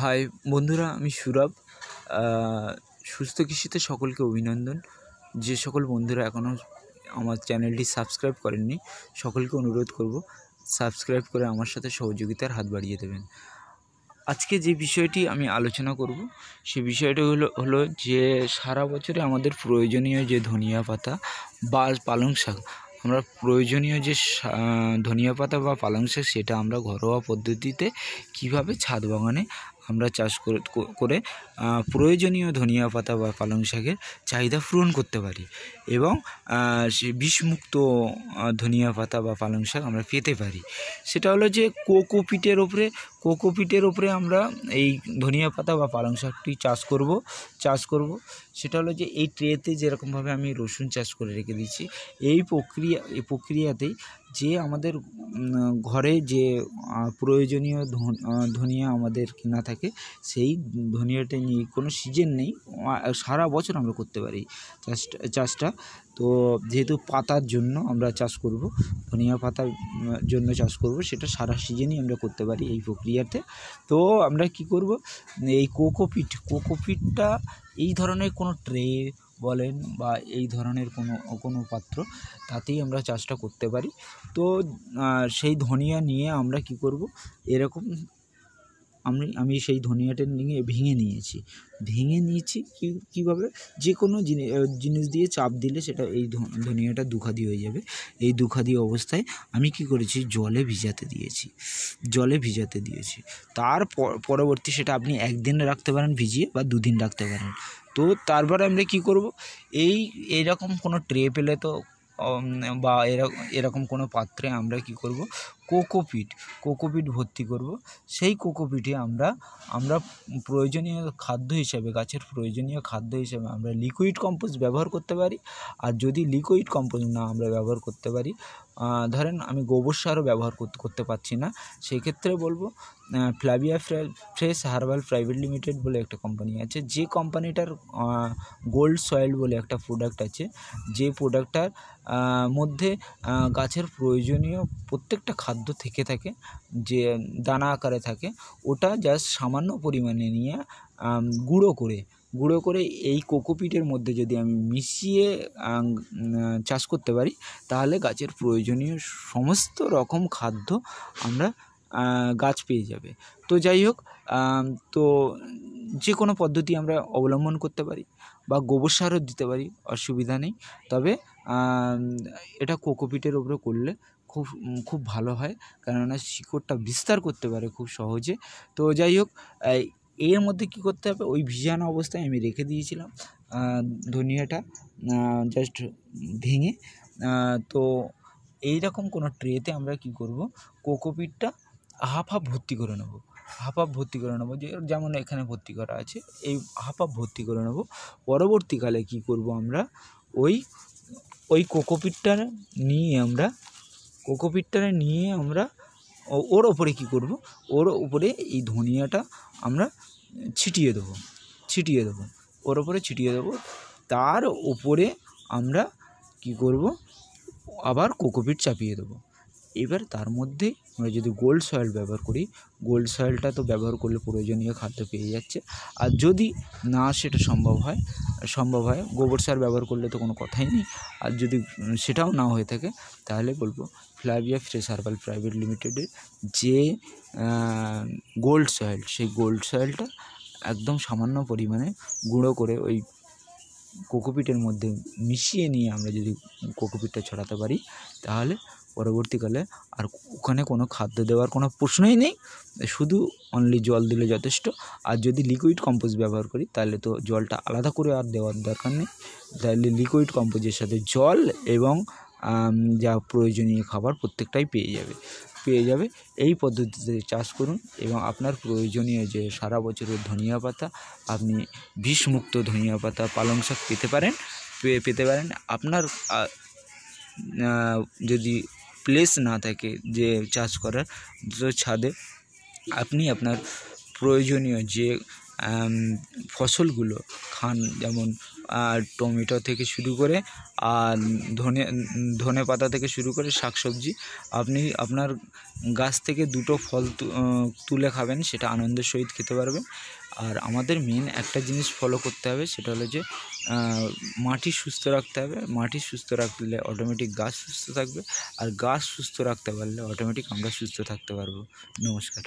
high বন্ধুরা আমি সুরভ সুস্থ কৃষিতে সকলকে অভিনন্দন যে সকল বন্ধুরা এখনও আমার চ্যানেলটি সাবস্ক্রাইব করেননি সকলকে অনুরোধ করব সাবস্ক্রাইব করে আমার সাথে সহযোগিতার হাত বাড়িয়ে দেবেন আজকে যে বিষয়টি আমি আলোচনা করব সে বিষয়টি হলো হলো যে সারা বছরে আমাদের প্রয়োজনীয় যে ধনিয়া পাতা বা পালং শাক আমরা প্রয়োজনীয় যে ধনিয়া পাতা বা পালং শাক সেটা আমরা ঘরোয়া পদ্ধতিতে কিভাবে ছাদ বাগানে আমরা চাষ করে প্রয়োজনীয় ধনিয়া পাতা বা পালং শাকের চাহিদা পূরণ করতে পারি এবং সে বিষমুক্ত ধনিয়া পাতা বা পালং শাক আমরা পেতে পারি সেটা হলো যে কোকোপিটের ওপরে কোকোপিটের ওপরে আমরা এই ধনিয়া পাতা বা পালং শাকটি চাষ করব চাষ করব সেটা হলো যে এই ট্রেতে যেরকমভাবে আমি রসুন চাষ করে রেখে দিচ্ছি এই প্রক্রিয়া এই প্রক্রিয়াতেই যে আমাদের ঘরে যে প্রয়োজনীয় ধনিয়া আমাদের কেনা থাকে সেই ধনিয়াটা নিয়ে কোনো সিজন নেই সারা বছর আমরা করতে পারি চাষটা চাষটা তো যেহেতু পাতার জন্য আমরা চাষ করব ধনিয়া পাতার জন্য চাষ করব সেটা সারা সিজনই আমরা করতে পারি এই প্রক্রিয়াতে তো আমরা কি করব এই কোকোপিট কোকোপিটটা এই ধরনের কোনো ট্রে বলেন বা এই ধরনের কোনো কোনো পাত্র তাতেই আমরা চাষটা করতে পারি তো সেই ধনিয়া নিয়ে আমরা কি করব এরকম আমি আমি সেই ধনিয়াটা নিয়ে ভেঙে নিয়েছি ভেঙে নিয়েছি কী কীভাবে যে কোনো জিনিস দিয়ে চাপ দিলে সেটা এই ধনিয়াটা দুখাদি হয়ে যাবে এই দুখাদি অবস্থায় আমি কি করেছি জলে ভিজাতে দিয়েছি জলে ভিজাতে দিয়েছি তার পরবর্তী সেটা আপনি একদিন রাখতে পারেন ভিজিয়ে বা দুদিন রাখতে পারেন তো তারপরে আমরা কি করব এই এরকম কোনো ট্রে পেলে তো বা এরকম কোনো পাত্রে আমরা কি করব কোকোপিট কোকোপিট ভর্তি করব সেই কোকোপিটে আমরা আমরা প্রয়োজনীয় খাদ্য হিসাবে গাছের প্রয়োজনীয় খাদ্য হিসেবে আমরা লিকুইড কম্পোজ ব্যবহার করতে পারি আর যদি লিকুইড কম্পোজ না আমরা ব্যবহার করতে পারি ধরেন আমি গোবর সারও ব্যবহার করতে পারছি না সেই ক্ষেত্রে বলবো Flavia fresh herbal private limited বলে একটা কোম্পানি আছে যে কোম্পানিটার গোল্ড সয়েল বলে একটা প্রোডাক্ট আছে যে প্রোডাক্টটার মধ্যে গাছের প্রয়োজনীয় প্রত্যেকটা খাদ্য খাদ্য থেকে থাকে যে দানা আকারে থাকে ওটা জাস্ট সামান্য পরিমাণে নিয়ে গুঁড়ো করে গুঁড়ো করে এই কোকোপিটের মধ্যে যদি আমি মিশিয়ে চাষ করতে পারি তাহলে গাছের প্রয়োজনীয় সমস্ত রকম খাদ্য আমরা গাছ পেয়ে যাবে তো যাই হোক তো যে কোনো পদ্ধতি আমরা অবলম্বন করতে পারি বা গোবর সারও দিতে পারি অসুবিধা নেই তবে এটা কোকোপিটের ওপরে করলে খুব খুব ভালো হয় কেননা শিকড়টা বিস্তার করতে পারে খুব সহজে তো যাই হোক এর মধ্যে কি করতে হবে ওই ভিজানো অবস্থায় আমি রেখে দিয়েছিলাম ধনিয়াটা জাস্ট ভেঙে তো এই রকম কোনো ট্রেতে আমরা কি করব কোকোপিটটা হাফ হাফ ভর্তি করে নেব হাফ হাফ ভর্তি করে নেবো যেমন এখানে ভর্তি করা আছে এই হাফ হাফ ভর্তি করে নেব পরবর্তীকালে কি করব আমরা ওই ওই কোকোপিটটা নিয়ে আমরা কোকোপিটটা নিয়ে আমরা ওর ওপরে কি করব ওর ওপরে এই ধনিয়াটা আমরা ছিটিয়ে দেবো ছিটিয়ে দেবো ওর ওপরে ছিটিয়ে দেবো তার ওপরে আমরা কি করব আবার কোকোপিট চাপিয়ে দেবো এবার তার মধ্যে আমরা যদি গোল্ড সয়েল ব্যবহার করি গোল্ড সয়েলটা তো ব্যবহার করলে প্রয়োজনীয় খাদ্য পেয়ে যাচ্ছে আর যদি না সেটা সম্ভব হয় সম্ভব হয় গোবর সার ব্যবহার করলে তো কোনো কথাই নেই আর যদি সেটাও না হয়ে থাকে তাহলে বলবো ফ্লাভিয়া ফ্রেশ হার্বাল প্রাইভেট লিমিটেডের যে গোল্ড সয়েল সেই গোল্ড সয়েলটা একদম সামান্য পরিমাণে গুঁড়ো করে ওই কোকোপিটের মধ্যে মিশিয়ে নিয়ে আমরা যদি কোকোপিটটা ছড়াতে পারি তাহলে পরবর্তীকালে আর ওখানে কোনো খাদ্য দেওয়ার কোনো প্রশ্নই নেই শুধু অনলি জল দিলে যথেষ্ট আর যদি লিকুইড কম্পোজ ব্যবহার করি তাহলে তো জলটা আলাদা করে আর দেওয়ার দরকার নেই তাহলে লিকুইড কম্পোজের সাথে জল এবং যা প্রয়োজনীয় খাবার প্রত্যেকটাই পেয়ে যাবে পেয়ে যাবে এই পদ্ধতিতে চাষ করুন এবং আপনার প্রয়োজনীয় যে সারা বছরের ধনিয়া পাতা আপনি বিষমুক্ত ধনিয়া পাতা পালং শাক পেতে পারেন পেতে পারেন আপনার যদি প্লেস না থাকে যে চাষ করার তো ছাদে আপনি আপনার প্রয়োজনীয় যে ফসলগুলো খান যেমন আর টমেটো থেকে শুরু করে আর ধনে ধনে পাতা থেকে শুরু করে শাকসবজি আপনি আপনার গাছ থেকে দুটো ফল তুলে খাবেন সেটা আনন্দের সহিত খেতে পারবেন আর আমাদের মেন একটা জিনিস ফলো করতে হবে সেটা হলো যে মাটি সুস্থ রাখতে হবে মাটি সুস্থ রাখলে অটোমেটিক গাছ সুস্থ থাকবে আর গাছ সুস্থ রাখতে পারলে অটোমেটিক আমরা সুস্থ থাকতে পারবো নমস্কার